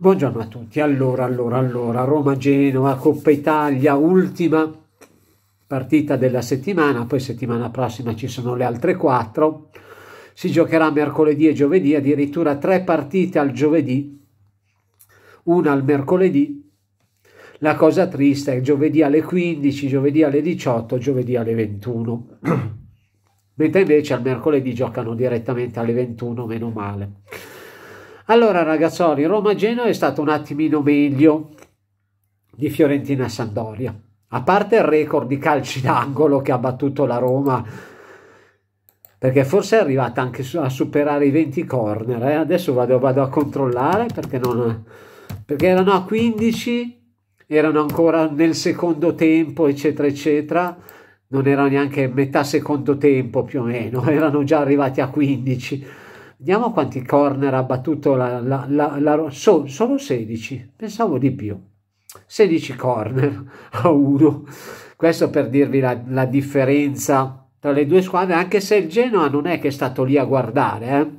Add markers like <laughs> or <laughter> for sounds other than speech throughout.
Buongiorno a tutti. Allora, allora, allora, Roma-Genova, Coppa Italia, ultima partita della settimana, poi settimana prossima ci sono le altre quattro. Si giocherà mercoledì e giovedì, addirittura tre partite al giovedì, una al mercoledì. La cosa triste è giovedì alle 15, giovedì alle 18, giovedì alle 21. <clears throat> Mentre invece al mercoledì giocano direttamente alle 21, meno male. Allora ragazzoni, Roma-Genoa è stato un attimino meglio di Fiorentina-Sandoria. A parte il record di calci d'angolo che ha battuto la Roma, perché forse è arrivata anche a superare i 20 corner. Eh? Adesso vado, vado, a controllare perché, non, perché erano a 15, erano ancora nel secondo tempo, eccetera, eccetera. Non erano neanche metà secondo tempo più o meno, <laughs> erano già arrivati a 15 Vediamo quanti corner ha battuto la, la, la, la so, Sono 16, pensavo di più. 16 corner <laughs> a uno. Questo per dirvi la, la, differenza tra le due squadre, anche se il Genoa non è che è stato lì a guardare. Ha eh.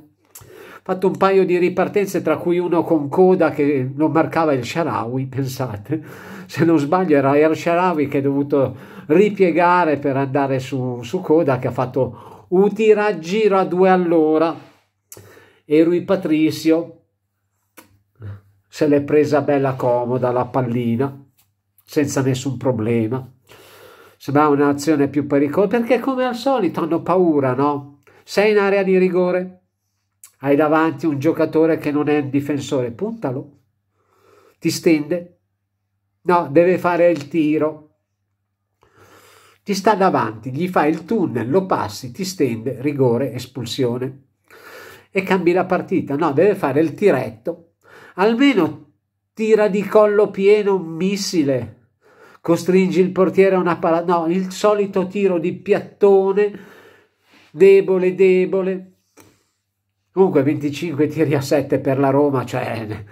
fatto un paio di ripartenze, tra cui uno con coda che non marcava il Sharawi, <laughs> pensate. Se non sbaglio era il Sharawi che è dovuto ripiegare per andare su, su coda, che ha fatto un tiraggiro a due all'ora e Rui Patricio se l'è presa bella comoda la pallina senza nessun problema. Sembrava un'azione più pericolosa perché come al solito hanno paura, no? Sei in area di rigore, hai davanti un giocatore che non è un difensore, puntalo, ti stende, no, deve fare il tiro, ti sta davanti, gli fai il tunnel, lo passi, ti stende, rigore, espulsione e cambi la partita. No, deve fare il tiretto. Almeno tira di collo pieno un missile. Costringi il portiere a una palla. No, il solito tiro di piattone debole, debole. Comunque 25 tiri a 7 per la Roma, cioè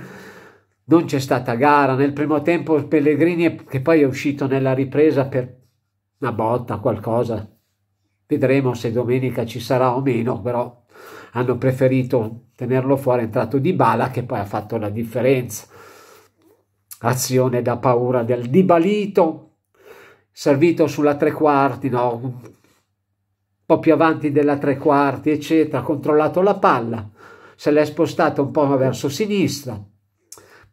non c'è stata gara. Nel primo tempo Pellegrini, che poi è uscito nella ripresa per una botta, qualcosa. Vedremo se domenica ci sarà o meno, però hanno preferito tenerlo fuori, è entrato Di Bala che poi ha fatto la differenza. Azione da paura del Dibalito, servito sulla tre quarti, no, un po' più avanti della tre quarti, eccetera, ha controllato la palla, se l'è spostata un po' verso sinistra,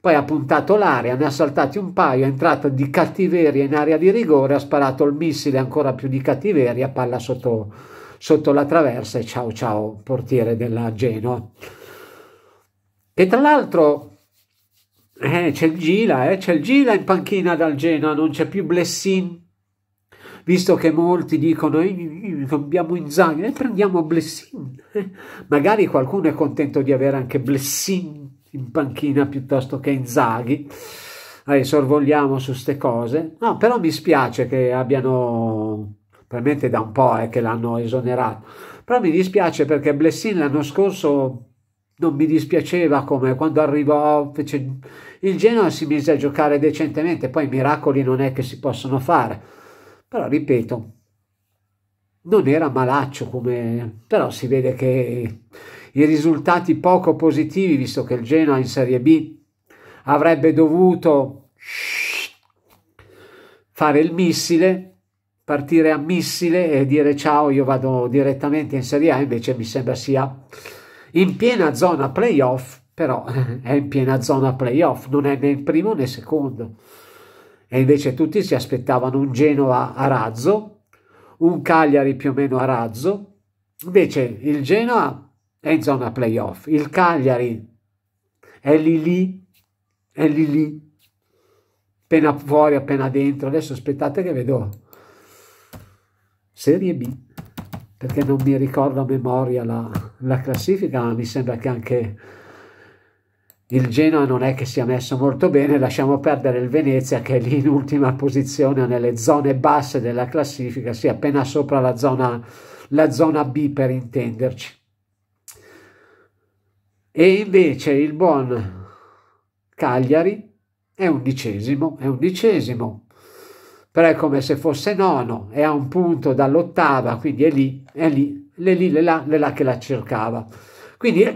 poi ha puntato l'area, ne ha saltati un paio, è entrato di cattiveria in area di rigore, ha sparato il missile ancora più di cattiveria, palla sotto sotto la traversa e ciao ciao portiere della Genoa. E tra l'altro eh, c'è il Gila, eh, c'è il Gila in panchina dal Genoa, non c'è più Blessin. Visto che molti dicono abbiamo Inzaghi, e eh, prendiamo Blessin. Eh. magari qualcuno è contento di avere anche Blessin in panchina piuttosto che Inzaghi. Allora, sorvogliamo su queste cose. No, però mi spiace che abbiano veramente da un po' è che l'hanno esonerato, però mi dispiace perché Blessin l'anno scorso non mi dispiaceva come quando arrivò, fece... il Genoa si mise a giocare decentemente, poi miracoli non è che si possono fare, però ripeto, non era malaccio come... però si vede che i risultati poco positivi, visto che il Genoa in Serie B avrebbe dovuto fare il missile partire a missile e dire ciao io vado direttamente in Serie A invece mi sembra sia in piena zona playoff però <laughs> è in piena zona playoff non è né il primo né il secondo e invece tutti si aspettavano un Genoa a razzo un Cagliari più o meno a razzo invece il Genoa è in zona playoff il Cagliari è lì lì è lì lì appena fuori appena dentro adesso aspettate che vedo Serie B, perché non mi ricordo a memoria la, la classifica, ma mi sembra che anche il Genoa non è che sia messo molto bene, lasciamo perdere il Venezia che è lì in ultima posizione nelle zone basse della classifica, sia appena sopra la zona, la zona B per intenderci. E invece il buon Cagliari è undicesimo, è undicesimo, però è come se fosse nono, è a un punto dall'ottava, quindi è lì, è lì, è lì, le là, le là che la cercava. Quindi è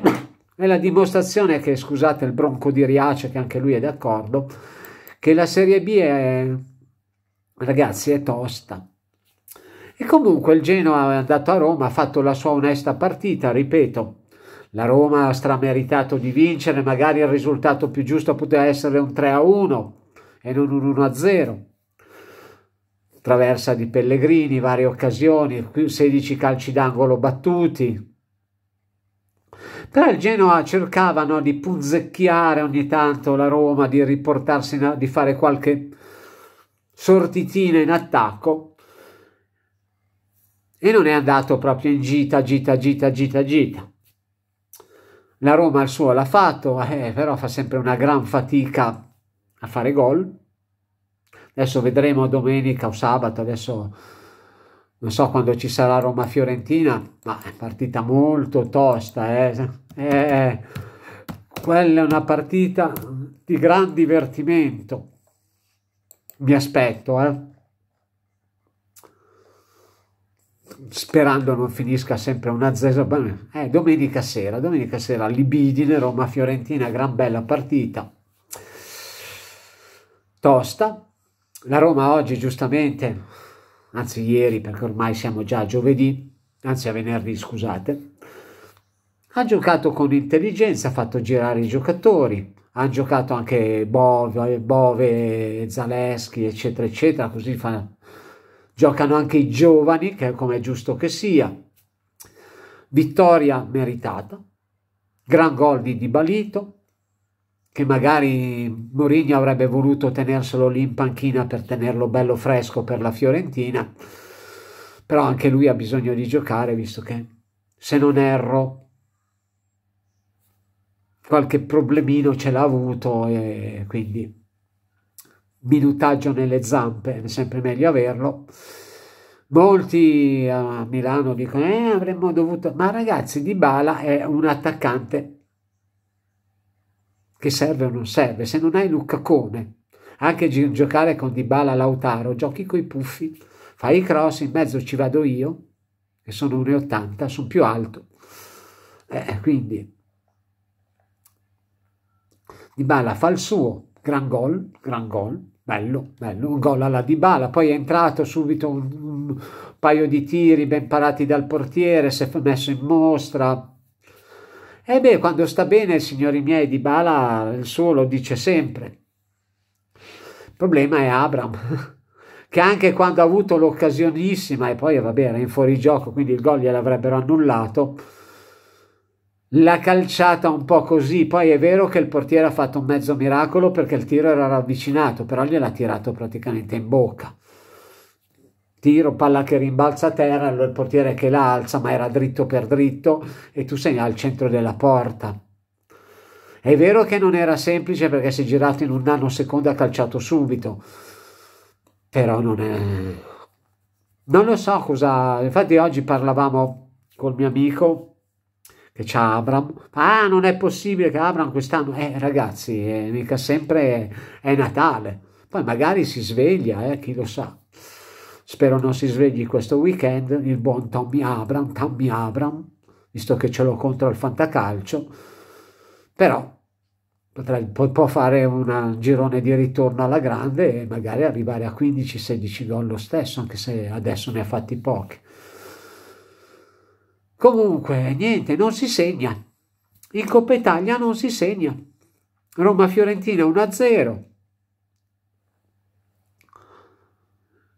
la dimostrazione che, scusate il bronco di Riace, che anche lui è d'accordo, che la Serie B è, ragazzi, è tosta. E comunque il Genoa è andato a Roma, ha fatto la sua onesta partita, ripeto, la Roma ha strameritato di vincere, magari il risultato più giusto poteva essere un 3 a 1 e non un 1 a 0 traversa di Pellegrini, varie occasioni, 16 calci d'angolo battuti. Però il Genoa cercava no, di punzecchiare ogni tanto la Roma, di riportarsi, in, di fare qualche sortitina in attacco e non è andato proprio in gita, gita, gita, gita, gita. La Roma al suo l'ha fatto, eh, però fa sempre una gran fatica a fare gol adesso vedremo domenica o sabato, adesso non so quando ci sarà Roma-Fiorentina, ma è partita molto tosta, eh. eh. eh. quella è una partita di gran divertimento, mi aspetto, eh. sperando non finisca sempre una zesa. Eh, domenica sera, domenica sera, Libidine, Roma-Fiorentina, gran bella partita. Tosta, la Roma oggi giustamente, anzi ieri perché ormai siamo già a giovedì, anzi a venerdì scusate, ha giocato con intelligenza, ha fatto girare i giocatori, hanno giocato anche Bove, Bove Zaleschi, eccetera, eccetera, così fa... giocano anche i giovani, che è come è giusto che sia. Vittoria meritata, gran gol di Dibalito, che magari Mourinho avrebbe voluto tenerselo lì in panchina per tenerlo bello fresco per la Fiorentina, però anche lui ha bisogno di giocare visto che se non erro qualche problemino ce l'ha avuto e quindi minutaggio nelle zampe è sempre meglio averlo molti a Milano dicono eh, avremmo dovuto ma ragazzi Di Bala è un attaccante che serve o non serve. Se non hai Luccacone, anche gi- giocare con Dybala Lautaro, giochi coi puffi, fai i cross, in mezzo ci vado io, che sono 1,80, sono più alto. Eh, quindi Dybala fa il suo, gran gol, gran gol, bello, bello, un gol alla Dybala, poi è entrato subito un, un paio di tiri ben parati dal portiere, si è messo in mostra, e eh beh, quando sta bene, signori miei, di Bala il suo lo dice sempre. Il problema è Abram, <laughs> che anche quando ha avuto l'occasionissima, e poi va bene, era in fuorigioco, quindi il gol gliel'avrebbero annullato, l'ha calciata un po' così. Poi è vero che il portiere ha fatto un mezzo miracolo perché il tiro era ravvicinato, però gliel'ha tirato praticamente in bocca tiro, palla che rimbalza a terra, il portiere che la alza, ma era dritto per dritto e tu sei al centro della porta. È vero che non era semplice perché si è girato in un nanosecondo e ha calciato subito, però non è... Non lo so cosa... Infatti oggi parlavamo col mio amico che c'ha Abram. Ah, non è possibile che Abram quest'anno... Eh, ragazzi, è mica sempre è Natale. Poi magari si sveglia, eh, chi lo sa. Spero non si svegli questo weekend il buon Tommy Abram, Tommy Abram, visto che ce l'ho contro il fantacalcio, però potrebbe, può fare un girone di ritorno alla grande e magari arrivare a 15-16 gol lo stesso, anche se adesso ne ha fatti pochi. Comunque, niente, non si segna. In Coppa Italia non si segna. Roma-Fiorentina 1-0.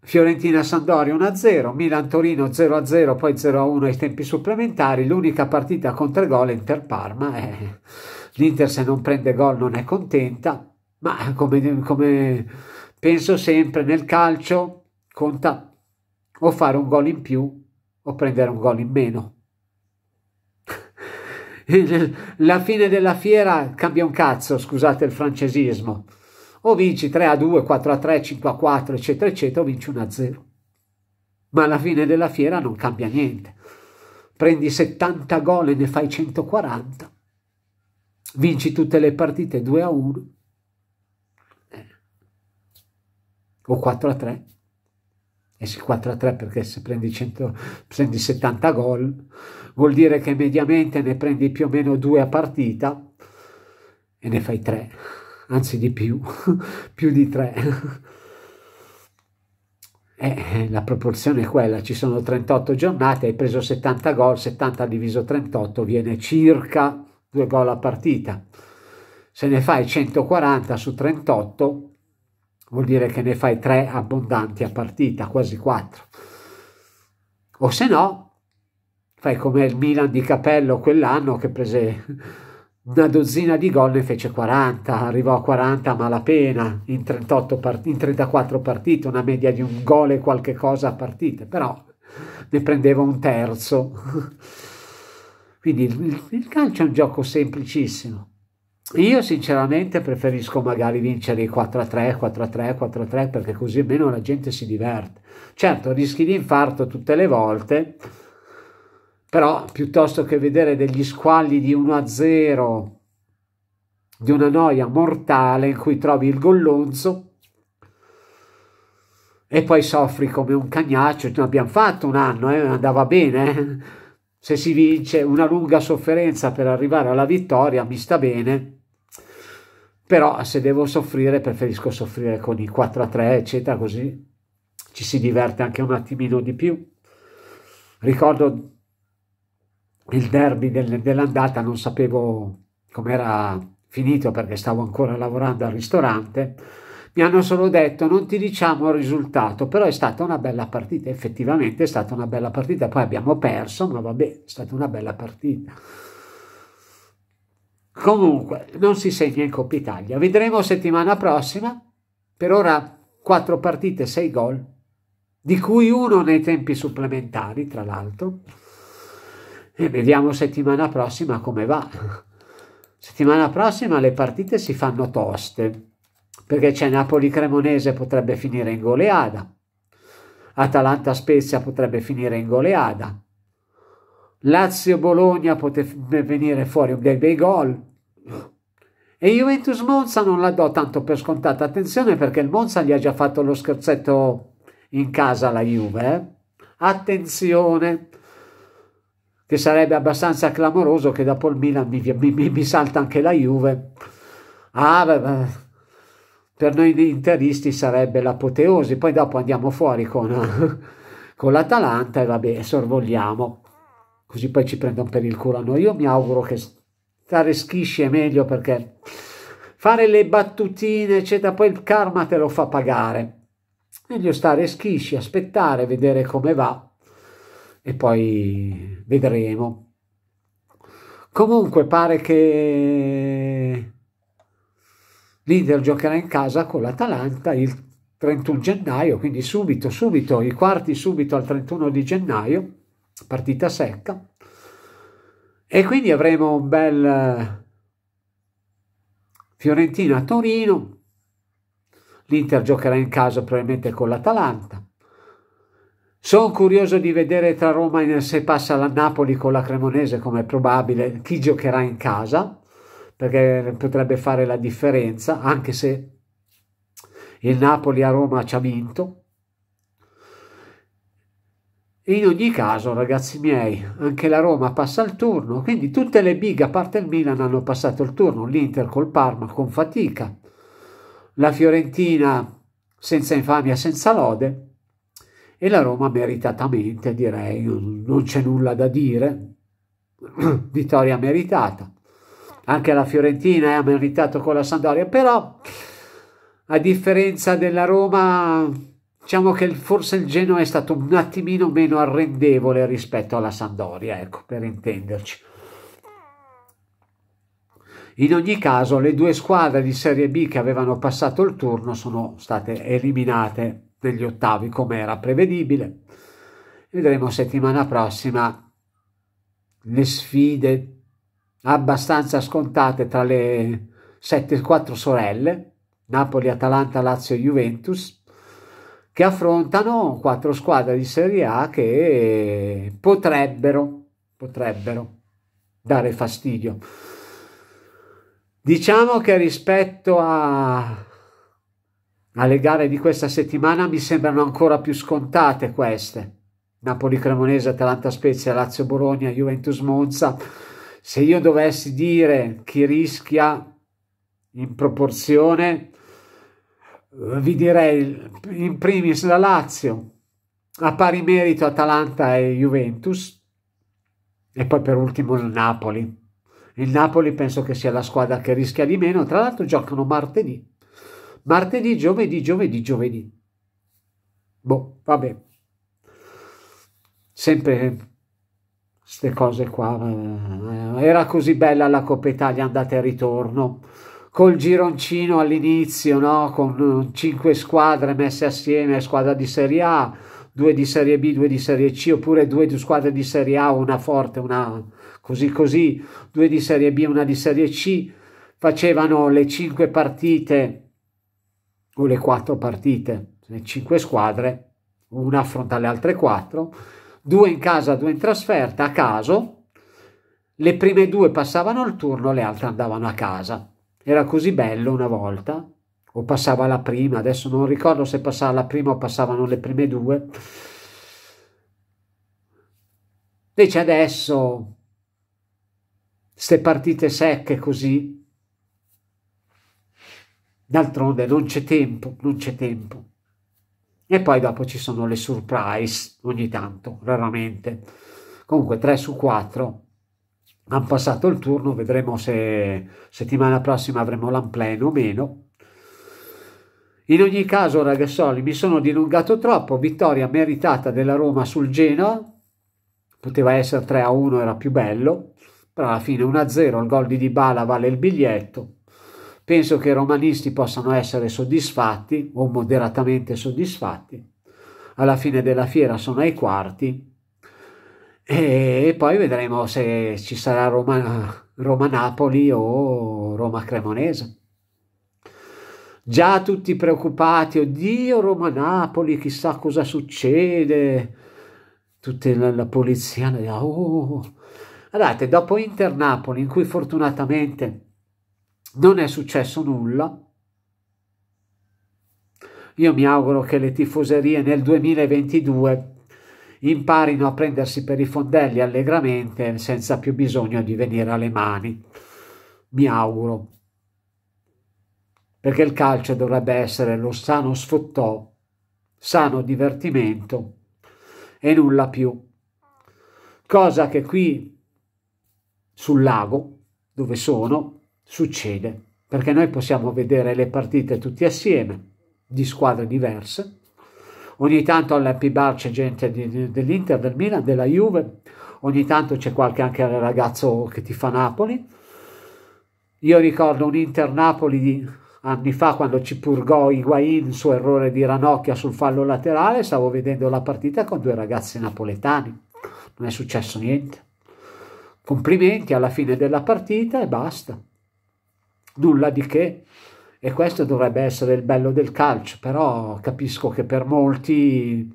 Fiorentina-Sandoria 1-0, Milan-Torino 0-0, poi 0-1 ai tempi supplementari, l'unica partita con tre gol Inter-Parma, eh. l'Inter se non prende gol non è contenta, ma come, come penso sempre nel calcio conta o fare un gol in più o prendere un gol in meno. <laughs> La fine della fiera cambia un cazzo, scusate il francesismo o vinci 3 a 2, 4 a 3, 5 a 4, eccetera, eccetera, o vinci 1 a 0. Ma alla fine della fiera non cambia niente. Prendi 70 gol e ne fai 140, vinci tutte le partite 2 a 1 eh. o 4 a 3. E se 4 a 3 perché se prendi, 100, prendi 70 gol vuol dire che mediamente ne prendi più o meno 2 a partita e ne fai 3 anzi di più, <laughs> più di tre. Eh, eh, la proporzione è quella, ci sono 38 giornate, hai preso 70 gol, 70 diviso 38 viene circa 2 gol a partita. Se ne fai 140 su 38 vuol dire che ne fai 3 abbondanti a partita, quasi 4. O se no, fai come il Milan di Capello quell'anno che prese una dozzina di gol ne fece 40, arrivò a 40 a malapena in, 38 part- in 34 partite, una media di un gol e qualche cosa a partite, però ne prendeva un terzo. <laughs> Quindi il, il calcio è un gioco semplicissimo. Io sinceramente preferisco magari vincere i 4 a 3, 4 a 3, 4 a 3 perché così almeno la gente si diverte. Certo, rischi di infarto tutte le volte, però piuttosto che vedere degli squalli di 1 a 0, di una noia mortale in cui trovi il gollonzo e poi soffri come un cagnaccio, ne abbiamo fatto un anno, eh? andava bene, eh. se si vince una lunga sofferenza per arrivare alla vittoria mi sta bene, però se devo soffrire preferisco soffrire con i 4 a 3 eccetera così ci si diverte anche un attimino di più. Ricordo il derby del, dell'andata non sapevo com'era finito perché stavo ancora lavorando al ristorante, mi hanno solo detto non ti diciamo il risultato, però è stata una bella partita, effettivamente è stata una bella partita, poi abbiamo perso, ma vabbè, è stata una bella partita. Comunque, non si segna in Coppa Italia. Vedremo settimana prossima. Per ora 4 partite, 6 gol, di cui uno nei tempi supplementari, tra l'altro e vediamo settimana prossima come va. Settimana prossima le partite si fanno toste, perché c'è Napoli-Cremonese potrebbe finire in goleada, Atalanta-Spezia potrebbe finire in goleada, Lazio-Bologna potrebbe venire fuori dei bei gol, e Juventus Monza non la do tanto per scontata, attenzione perché il Monza gli ha già fatto lo scherzetto in casa la Juve. Eh? Attenzione, che sarebbe abbastanza clamoroso che dopo il Milan mi, mi, mi salta anche la Juve. Ah, beh, beh. per noi interisti sarebbe l'apoteosi, poi dopo andiamo fuori con, <laughs> con l'Atalanta e vabbè, sorvoliamo, così poi ci prendono per il culo a noi. Io mi auguro che stare schisci è meglio perché fare le battutine, eccetera, poi il karma te lo fa pagare. Meglio stare schisci, aspettare, vedere come va e poi vedremo. Comunque pare che l'Inter giocherà in casa con l'Atalanta il 31 gennaio, quindi subito, subito, i quarti subito al 31 di gennaio, partita secca. E quindi avremo un bel Fiorentina-Torino, l'Inter giocherà in casa probabilmente con l'Atalanta, sono curioso di vedere tra Roma e se passa la Napoli con la Cremonese, come è probabile, chi giocherà in casa, perché potrebbe fare la differenza, anche se il Napoli a Roma ci ha vinto. In ogni caso, ragazzi miei, anche la Roma passa il turno, quindi tutte le big, a parte il Milan, hanno passato il turno, l'Inter col Parma con fatica, la Fiorentina senza infamia, senza lode, e la Roma meritatamente direi non c'è nulla da dire <clears throat> vittoria meritata anche la Fiorentina ha meritato con la Sandoria però a differenza della Roma diciamo che forse il Genoa è stato un attimino meno arrendevole rispetto alla Sandoria ecco per intenderci in ogni caso le due squadre di Serie B che avevano passato il turno sono state eliminate degli ottavi come era prevedibile. Vedremo settimana prossima le sfide abbastanza scontate tra le sette, quattro sorelle, Napoli, Atalanta, Lazio, e Juventus, che affrontano quattro squadre di Serie A che potrebbero, potrebbero dare fastidio. Diciamo che rispetto a alle gare di questa settimana mi sembrano ancora più scontate queste. Napoli-Cremonese, Atalanta-Spezia, Lazio-Bologna, Juventus-Monza. Se io dovessi dire chi rischia in proporzione, eh, vi direi in primis la Lazio, a pari merito Atalanta e Juventus, e poi per ultimo il Napoli. Il Napoli penso che sia la squadra che rischia di meno, tra l'altro giocano martedì martedì, giovedì, giovedì, giovedì. Boh, vabbè. Sempre queste cose qua. Era così bella la Coppa Italia andata e ritorno. Col gironcino all'inizio, no? Con eh, cinque squadre messe assieme, squadra di Serie A, due di Serie B, due di Serie C, oppure due di squadre di Serie A, una forte, una così così, due di Serie B, una di Serie C. Facevano le cinque partite con le quattro partite, le cinque squadre, una affronta le altre quattro, due in casa, due in trasferta, a caso, le prime due passavano il turno, le altre andavano a casa. Era così bello una volta, o passava la prima, adesso non ricordo se passava la prima o passavano le prime due. Invece adesso, queste partite secche così, D'altronde non c'è tempo, non c'è tempo. E poi dopo ci sono le surprise, ogni tanto, raramente. Comunque 3 su 4 hanno passato il turno, vedremo se settimana prossima avremo l'ampleno o meno. In ogni caso, ragazzoli, mi sono dilungato troppo. Vittoria meritata della Roma sul Genoa. Poteva essere 3-1, a era più bello. Però alla fine 1-0, a il gol di Dybala vale il biglietto. Penso che i romanisti possano essere soddisfatti o moderatamente soddisfatti. Alla fine della fiera sono ai quarti e poi vedremo se ci sarà Roma, Roma Napoli o Roma Cremonese. Già tutti preoccupati, oddio Roma Napoli, chissà cosa succede. Tutta la, la polizia, oh. guardate, dopo Inter Napoli, in cui fortunatamente non è successo nulla. Io mi auguro che le tifoserie nel 2022 imparino a prendersi per i fondelli allegramente senza più bisogno di venire alle mani. Mi auguro. Perché il calcio dovrebbe essere lo sano sfottò, sano divertimento e nulla più. Cosa che qui sul lago, dove sono, succede, perché noi possiamo vedere le partite tutti assieme, di squadre diverse. Ogni tanto all'happy bar c'è gente dell'Inter, del Milan, della Juve, ogni tanto c'è qualche anche ragazzo che ti fa Napoli. Io ricordo un Inter-Napoli di anni fa quando ci purgò Higuain su errore di ranocchia sul fallo laterale, stavo vedendo la partita con due ragazzi napoletani, non è successo niente. Complimenti alla fine della partita e basta nulla di che e questo dovrebbe essere il bello del calcio, però capisco che per molti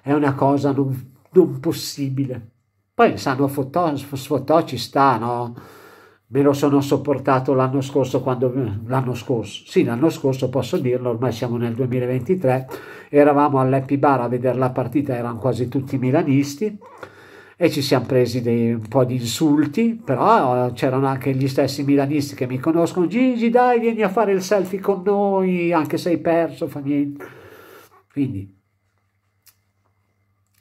è una cosa non, non possibile. Poi Sano Fotò, Fotò ci sta, no? Me lo sono sopportato l'anno scorso quando... l'anno scorso, sì l'anno scorso posso dirlo, ormai siamo nel 2023, eravamo all'Happy Bar a vedere la partita, erano quasi tutti milanisti, e ci siamo presi dei, un po' di insulti, però eh, c'erano anche gli stessi milanisti che mi conoscono, Gigi dai vieni a fare il selfie con noi, anche se hai perso, fa niente. Quindi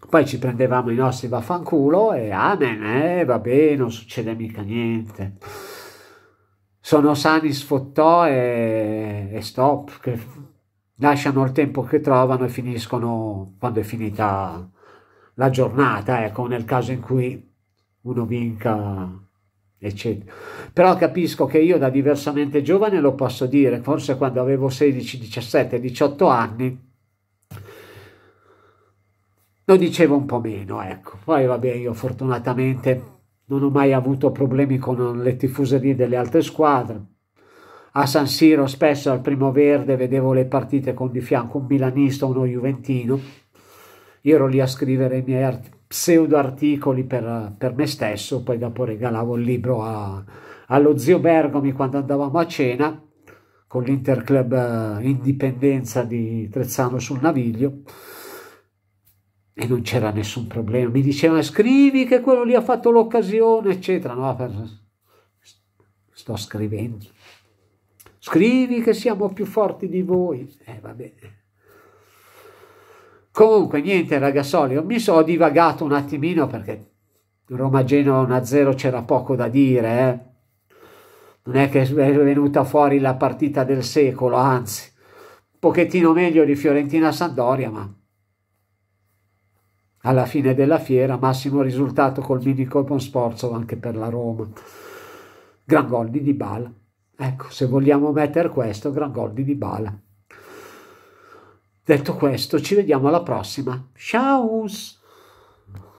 poi ci prendevamo i nostri vaffanculo e amen, ah, eh, vabbè, non succede mica niente. Sono sani, sfottò e, e stop, che lasciano il tempo che trovano e finiscono quando è finita la giornata, ecco, nel caso in cui uno vinca eccetera. Però capisco che io da diversamente giovane lo posso dire, forse quando avevo 16, 17, 18 anni lo dicevo un po' meno, ecco. Poi vabbè, io fortunatamente non ho mai avuto problemi con le tifoserie delle altre squadre. A San Siro spesso al primo verde vedevo le partite con di fianco un milanista o uno juventino io ero lì a scrivere i miei art- pseudo articoli per, per, me stesso, poi dopo regalavo il libro a, allo zio Bergomi quando andavamo a cena con l'Interclub eh, Indipendenza di Trezzano sul Naviglio e non c'era nessun problema. Mi diceva scrivi che quello lì ha fatto l'occasione, eccetera. No, per... sto scrivendo. Scrivi che siamo più forti di voi. Eh, va bene. Comunque, niente ragazzoli, mi sono divagato un attimino perché Roma Genova 1-0 c'era poco da dire, eh? non è che è venuta fuori la partita del secolo, anzi, un pochettino meglio di Fiorentina-Sandoria, ma alla fine della fiera massimo risultato col mini colpo sforzo anche per la Roma. Gran gol di Dybala. Ecco, se vogliamo mettere questo, gran gol di Dybala. Detto questo, ci vediamo alla prossima. Ciao!